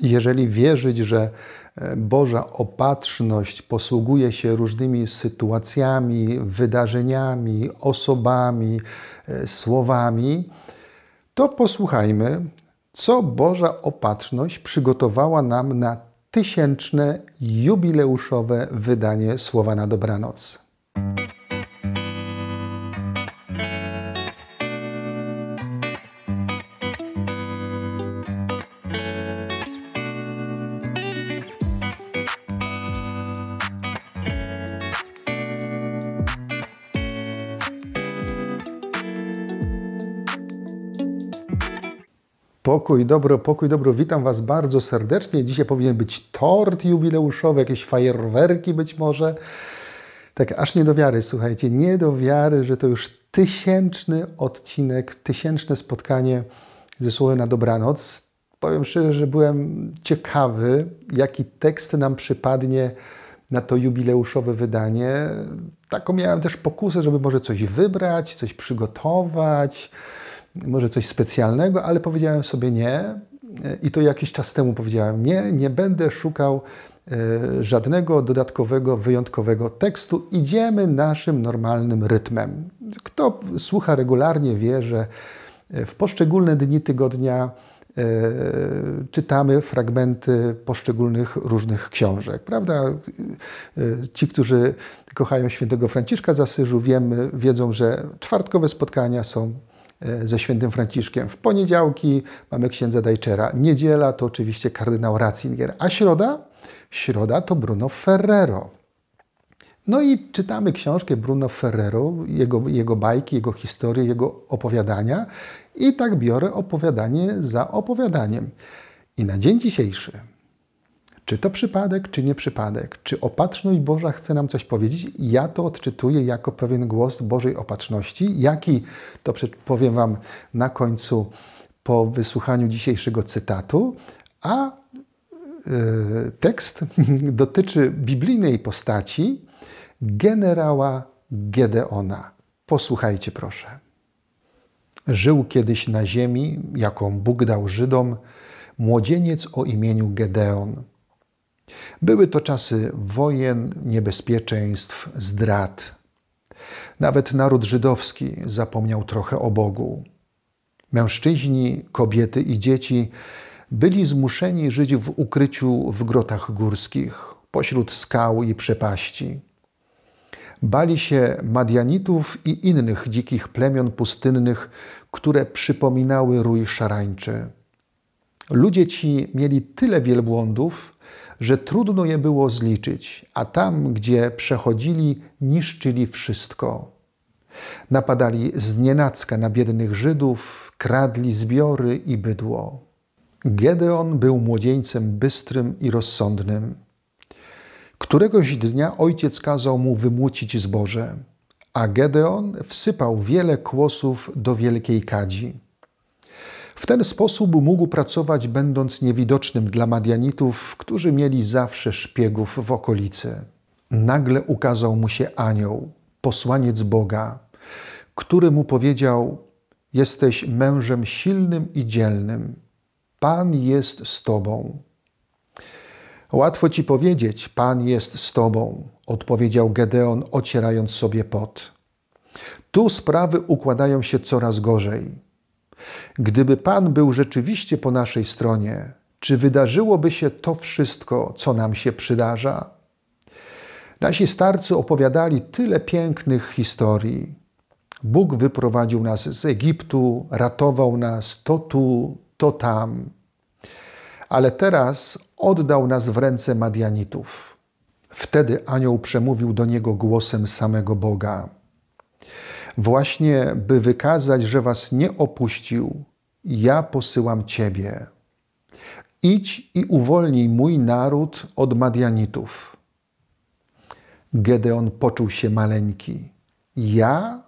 Jeżeli wierzyć, że e, Boża opatrzność posługuje się różnymi sytuacjami, wydarzeniami, osobami, e, słowami, to posłuchajmy, co Boża opatrzność przygotowała nam na tysięczne jubileuszowe wydanie Słowa na Dobranoc. Pokój, dobro, pokój, dobro. Witam Was bardzo serdecznie. Dzisiaj powinien być tort jubileuszowy, jakieś fajerwerki być może. Tak, aż nie do wiary, słuchajcie, nie do wiary, że to już tysięczny odcinek, tysięczne spotkanie ze Słowem na dobranoc. Powiem szczerze, że byłem ciekawy, jaki tekst nam przypadnie na to jubileuszowe wydanie. Taką miałem też pokusę, żeby może coś wybrać, coś przygotować może coś specjalnego, ale powiedziałem sobie nie e, i to jakiś czas temu powiedziałem nie, nie będę szukał e, żadnego dodatkowego, wyjątkowego tekstu. Idziemy naszym normalnym rytmem. Kto słucha regularnie wie, że e, w poszczególne dni tygodnia czytamy fragmenty poszczególnych różnych książek, prawda? Ci, którzy kochają świętego Franciszka z Asyżu, wiemy, wiedzą, że czwartkowe spotkania są E, ze świętym Franciszkiem. W poniedziałki mamy księdza Dajczera. Niedziela to oczywiście kardynał Ratzinger. A środa? Środa to Bruno Ferrero. No i czytamy książkę Bruno Ferrero, jego, jego bajki, jego historie, jego opowiadania. I tak biorę opowiadanie za opowiadaniem. I na dzień dzisiejszy czy to przypadek, czy nie przypadek? Czy opatrzność Boża chce nam coś powiedzieć? Ja to odczytuję jako pewien głos Bożej opatrzności. Jaki to powiem Wam na końcu po wysłuchaniu dzisiejszego cytatu. A yy, tekst dotyczy biblijnej postaci generała Gedeona. Posłuchajcie proszę. Żył kiedyś na ziemi, jaką Bóg dał Żydom, młodzieniec o imieniu Gedeon – były to czasy wojen, niebezpieczeństw, zdrad. Nawet naród żydowski zapomniał trochę o Bogu. Mężczyźni, kobiety i dzieci byli zmuszeni żyć w ukryciu w grotach górskich, pośród skał i przepaści. Bali się Madianitów i innych dzikich plemion pustynnych, które przypominały rój szarańczy. Ludzie ci mieli tyle wielbłądów, że trudno je było zliczyć, a tam, gdzie przechodzili, niszczyli wszystko. Napadali znienacka na biednych Żydów, kradli zbiory i bydło. Gedeon był młodzieńcem bystrym i rozsądnym. Któregoś dnia ojciec kazał mu wymłócić zboże, a Gedeon wsypał wiele kłosów do wielkiej kadzi. W ten sposób mógł pracować, będąc niewidocznym dla Madianitów, którzy mieli zawsze szpiegów w okolicy. Nagle ukazał mu się anioł, posłaniec Boga, który mu powiedział: Jesteś mężem silnym i dzielnym. Pan jest z tobą. Łatwo ci powiedzieć, Pan jest z tobą, odpowiedział Gedeon, ocierając sobie pot. Tu sprawy układają się coraz gorzej. Gdyby Pan był rzeczywiście po naszej stronie, czy wydarzyłoby się to wszystko, co nam się przydarza? Nasi starcy opowiadali tyle pięknych historii. Bóg wyprowadził nas z Egiptu, ratował nas to tu, to tam. Ale teraz oddał nas w ręce Madianitów. Wtedy anioł przemówił do niego głosem samego Boga właśnie by wykazać, że was nie opuścił, ja posyłam ciebie. Idź i uwolnij mój naród od Madianitów. Gedeon poczuł się maleńki. Ja?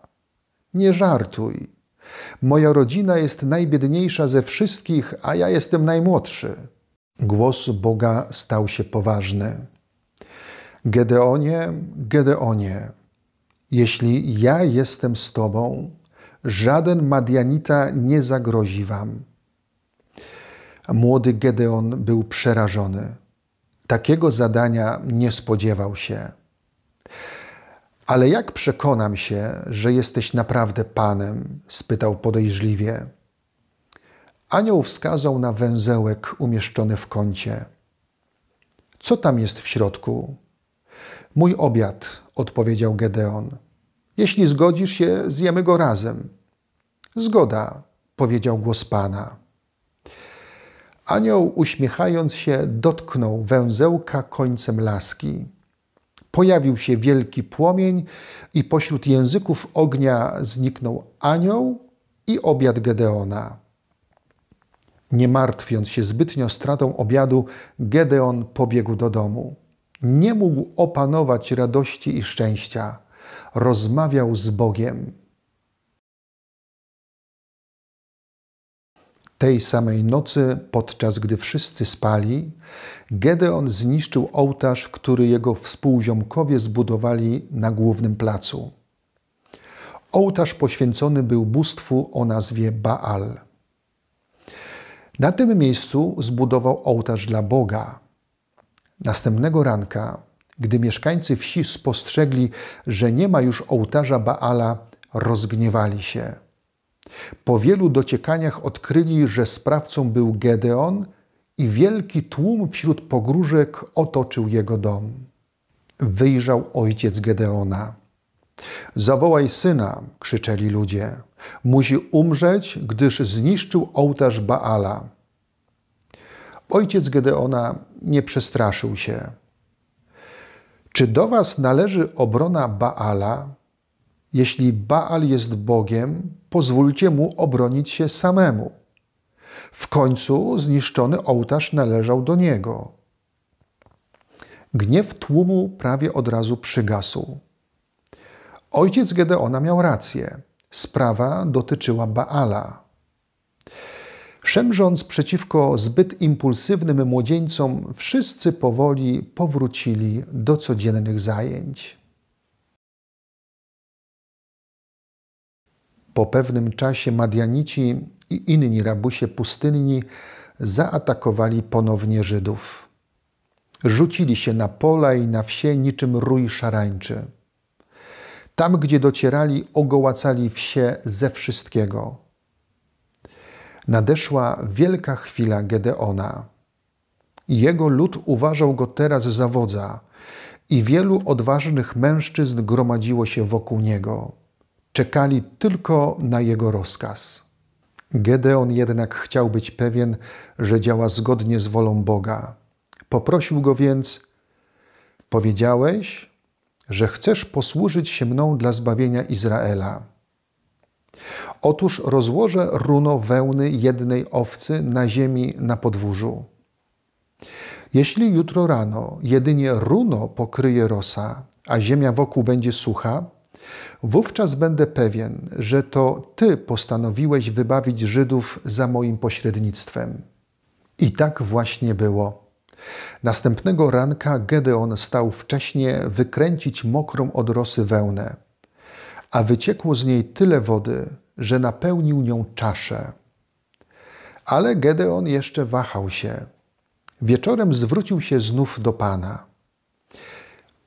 Nie żartuj. Moja rodzina jest najbiedniejsza ze wszystkich, a ja jestem najmłodszy. Głos Boga stał się poważny. Gedeonie, Gedeonie, jeśli ja jestem z Tobą, żaden Madianita nie zagrozi Wam. Młody Gedeon był przerażony. Takiego zadania nie spodziewał się. Ale jak przekonam się, że jesteś naprawdę Panem? spytał podejrzliwie. Anioł wskazał na węzełek umieszczony w kącie. Co tam jest w środku? Mój obiad, odpowiedział Gedeon. Jeśli zgodzisz się, zjemy go razem. Zgoda, powiedział głos Pana. Anioł, uśmiechając się, dotknął węzełka końcem laski. Pojawił się wielki płomień, i pośród języków ognia zniknął anioł i obiad Gedeona. Nie martwiąc się zbytnio stratą obiadu, Gedeon pobiegł do domu nie mógł opanować radości i szczęścia. Rozmawiał z Bogiem. Tej samej nocy, podczas gdy wszyscy spali, Gedeon zniszczył ołtarz, który jego współziomkowie zbudowali na głównym placu. Ołtarz poświęcony był bóstwu o nazwie Baal. Na tym miejscu zbudował ołtarz dla Boga – Następnego ranka, gdy mieszkańcy wsi spostrzegli, że nie ma już ołtarza Baala, rozgniewali się. Po wielu dociekaniach odkryli, że sprawcą był Gedeon i wielki tłum wśród pogróżek otoczył jego dom. Wyjrzał ojciec Gedeona. Zawołaj syna, krzyczeli ludzie. Musi umrzeć, gdyż zniszczył ołtarz Baala. Ojciec Gedeona nie przestraszył się. Czy do Was należy obrona Baala? Jeśli Baal jest Bogiem, pozwólcie mu obronić się samemu. W końcu zniszczony ołtarz należał do niego. Gniew tłumu prawie od razu przygasł. Ojciec Gedeona miał rację. Sprawa dotyczyła Baala. Szemrząc przeciwko zbyt impulsywnym młodzieńcom, wszyscy powoli powrócili do codziennych zajęć. Po pewnym czasie Madianici i inni rabusie pustynni zaatakowali ponownie Żydów. Rzucili się na pola i na wsie niczym rój szarańczy. Tam, gdzie docierali, ogołacali wsie ze wszystkiego – nadeszła wielka chwila Gedeona. Jego lud uważał go teraz za wodza i wielu odważnych mężczyzn gromadziło się wokół niego. Czekali tylko na jego rozkaz. Gedeon jednak chciał być pewien, że działa zgodnie z wolą Boga. Poprosił go więc: Powiedziałeś, że chcesz posłużyć się mną dla zbawienia Izraela. Otóż rozłożę runo wełny jednej owcy na ziemi na podwórzu. Jeśli jutro rano jedynie runo pokryje rosa, a ziemia wokół będzie sucha, wówczas będę pewien, że to Ty postanowiłeś wybawić Żydów za moim pośrednictwem. I tak właśnie było. Następnego ranka Gedeon stał wcześnie wykręcić mokrą od rosy wełnę, a wyciekło z niej tyle wody, że napełnił nią czaszę. Ale Gedeon jeszcze wahał się. Wieczorem zwrócił się znów do Pana.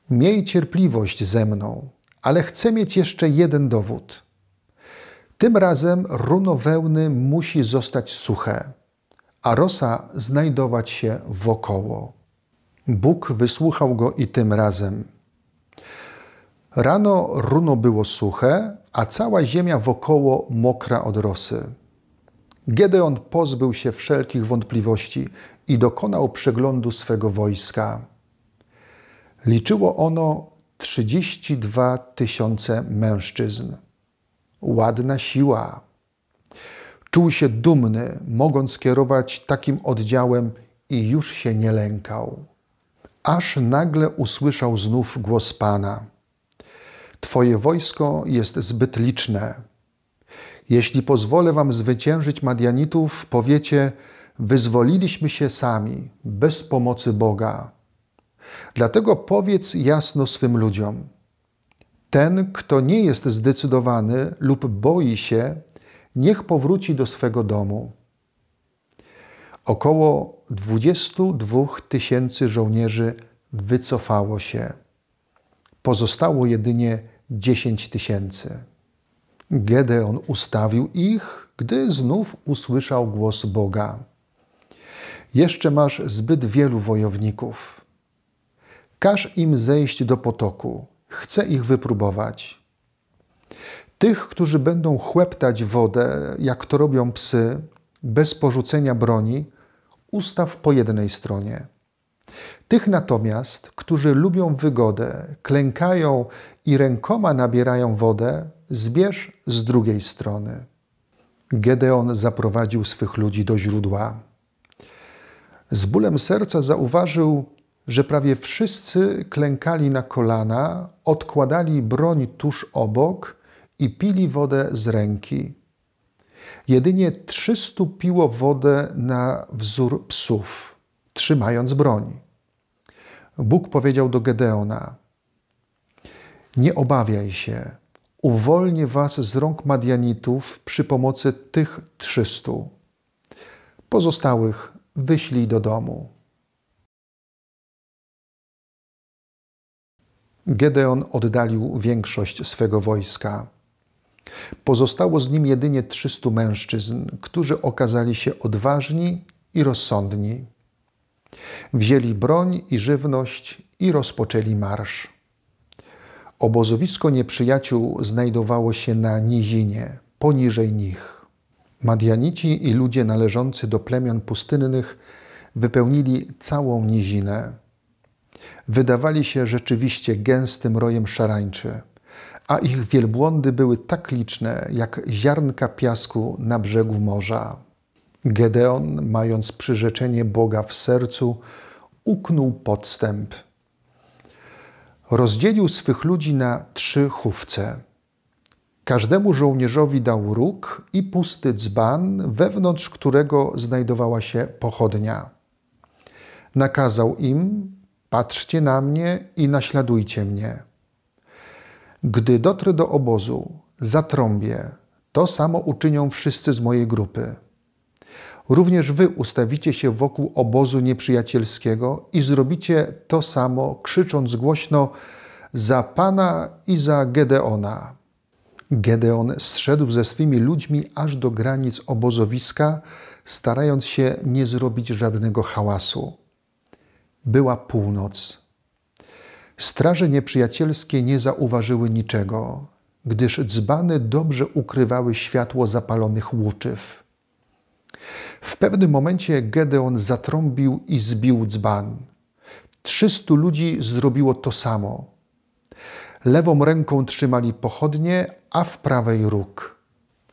Miej cierpliwość ze mną, ale chcę mieć jeszcze jeden dowód. Tym razem runo wełny musi zostać suche, a rosa znajdować się wokoło. Bóg wysłuchał go i tym razem. Rano runo było suche, a cała ziemia wokoło mokra od rosy. Gedeon pozbył się wszelkich wątpliwości i dokonał przeglądu swego wojska. Liczyło ono 32 tysiące mężczyzn. Ładna siła. Czuł się dumny, mogąc kierować takim oddziałem i już się nie lękał. Aż nagle usłyszał znów głos Pana – Twoje wojsko jest zbyt liczne. Jeśli pozwolę wam zwyciężyć Madianitów, powiecie, wyzwoliliśmy się sami, bez pomocy Boga. Dlatego powiedz jasno swym ludziom: Ten, kto nie jest zdecydowany lub boi się, niech powróci do swego domu. Około 22 tysięcy żołnierzy wycofało się. Pozostało jedynie dziesięć tysięcy. Gedeon ustawił ich, gdy znów usłyszał głos Boga. Jeszcze masz zbyt wielu wojowników. Każ im zejść do potoku. Chcę ich wypróbować. Tych, którzy będą chłeptać wodę, jak to robią psy, bez porzucenia broni, ustaw po jednej stronie. Tych natomiast, którzy lubią wygodę, klękają i rękoma nabierają wodę, zbierz z drugiej strony. Gedeon zaprowadził swych ludzi do źródła. Z bólem serca zauważył, że prawie wszyscy klękali na kolana, odkładali broń tuż obok i pili wodę z ręki. Jedynie trzystu piło wodę na wzór psów, trzymając broń. Bóg powiedział do Gedeona: Nie obawiaj się, uwolnię was z rąk Madianitów przy pomocy tych trzystu. Pozostałych wyślij do domu. Gedeon oddalił większość swego wojska. Pozostało z nim jedynie trzystu mężczyzn, którzy okazali się odważni i rozsądni. Wzięli broń i żywność i rozpoczęli marsz. Obozowisko nieprzyjaciół znajdowało się na nizinie, poniżej nich. Madianici i ludzie należący do plemion pustynnych wypełnili całą nizinę. Wydawali się rzeczywiście gęstym rojem szarańczy, a ich wielbłądy były tak liczne jak ziarnka piasku na brzegu morza. Gedeon, mając przyrzeczenie Boga w sercu, uknął podstęp. Rozdzielił swych ludzi na trzy chówce. Każdemu żołnierzowi dał róg i pusty dzban, wewnątrz którego znajdowała się pochodnia. Nakazał im: Patrzcie na mnie i naśladujcie mnie. Gdy dotrę do obozu, zatrąbię. To samo uczynią wszyscy z mojej grupy. Również wy ustawicie się wokół obozu nieprzyjacielskiego i zrobicie to samo, krzycząc głośno za Pana i za Gedeona. Gedeon zszedł ze swymi ludźmi aż do granic obozowiska, starając się nie zrobić żadnego hałasu. Była północ. Straże nieprzyjacielskie nie zauważyły niczego, gdyż dzbany dobrze ukrywały światło zapalonych łuczyw. W pewnym momencie Gedeon zatrąbił i zbił dzban. Trzystu ludzi zrobiło to samo. Lewą ręką trzymali pochodnie, a w prawej róg.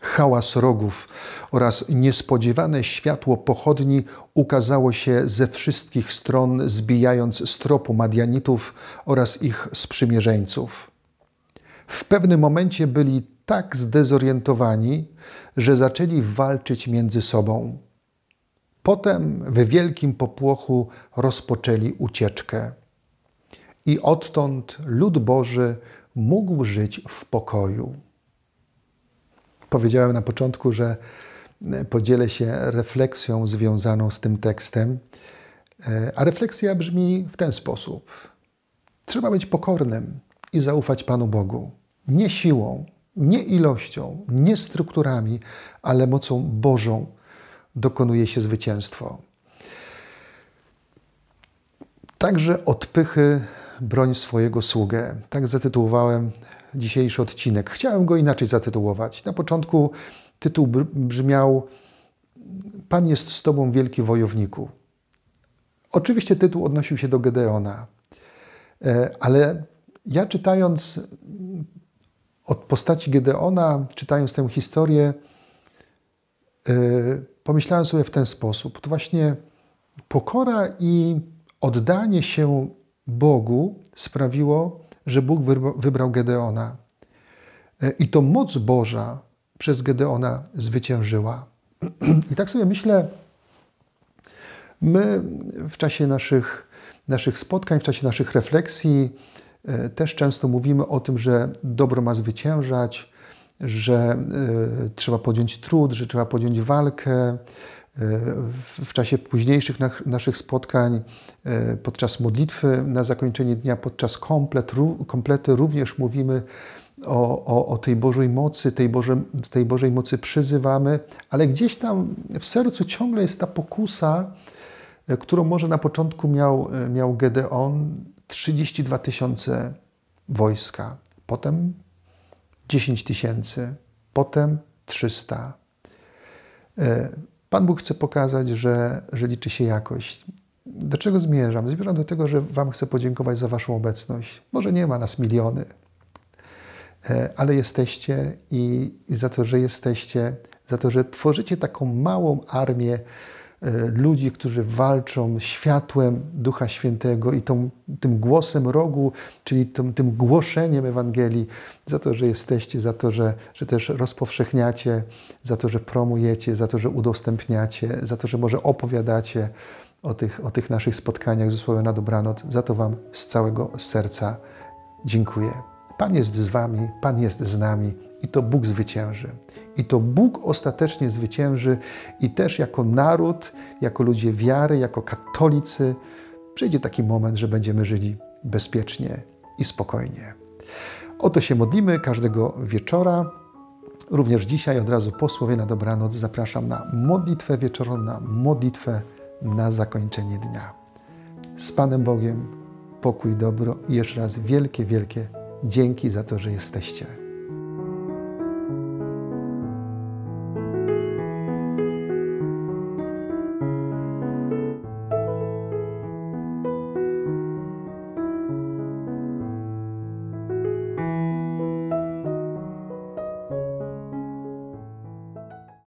Hałas rogów oraz niespodziewane światło pochodni ukazało się ze wszystkich stron, zbijając stropu Madianitów oraz ich sprzymierzeńców. W pewnym momencie byli tak zdezorientowani, że zaczęli walczyć między sobą. Potem w wielkim popłochu rozpoczęli ucieczkę. I odtąd lud Boży mógł żyć w pokoju. Powiedziałem na początku, że e, podzielę się refleksją związaną z tym tekstem, e, a refleksja brzmi w ten sposób. Trzeba być pokornym i zaufać Panu Bogu. Nie siłą, nie ilością, nie strukturami, ale mocą Bożą, dokonuje się zwycięstwo. Także odpychy broń swojego sługę. Tak zatytułowałem dzisiejszy odcinek. Chciałem go inaczej zatytułować. Na początku tytuł brzmiał Pan jest z Tobą wielki wojowniku. Oczywiście tytuł odnosił się do Gedeona, e, ale ja czytając od postaci Gedeona, czytając tę historię, Y, pomyślałem sobie w ten sposób. To właśnie pokora i oddanie się Bogu sprawiło, że Bóg wybrał Gedeona. Y, I to moc Boża przez Gedeona zwyciężyła. I tak sobie myślę, my w czasie naszych, naszych spotkań, w czasie naszych refleksji y, też często mówimy o tym, że dobro ma zwyciężać, że y, trzeba podjąć trud, że trzeba podjąć walkę. E, w, czasie późniejszych naszych spotkań, e, podczas modlitwy na zakończenie dnia, podczas komplet, komplety również mówimy o, o, o, tej Bożej mocy, tej, Boże, tej Bożej mocy przyzywamy, ale gdzieś tam w sercu ciągle jest ta pokusa, którą może na początku miał, miał Gedeon, 32 tysiące wojska. Potem 10 tysięcy, potem 300. E, Pan Bóg chce pokazać, że, że liczy się jakość. Do czego zmierzam? Zmierzam do tego, że Wam chcę podziękować za Waszą obecność. Może nie ma nas miliony, e, ale jesteście i, i za to, że jesteście, za to, że tworzycie taką małą armię E, ludzi, którzy walczą światłem Ducha Świętego i tą, tym głosem rogu, czyli tym głoszeniem Ewangelii, za to, że jesteście, za to, że, że też rozpowszechniacie, za to, że promujecie, za to, że udostępniacie, za to, że może opowiadacie o tych, o tych naszych spotkaniach ze Słowem na dobranoc. Za to Wam z całego serca dziękuję. Pan jest z Wami, Pan jest z nami. I to Bóg zwycięży. I to Bóg ostatecznie zwycięży, i też jako naród, jako ludzie wiary, jako katolicy, przyjdzie taki moment, że będziemy żyli bezpiecznie i spokojnie. O to się modlimy każdego wieczora. Również dzisiaj od razu po słowie na dobranoc zapraszam na modlitwę wieczorną, na modlitwę na zakończenie dnia. Z Panem Bogiem, pokój, dobro i jeszcze raz wielkie, wielkie dzięki za to, że jesteście.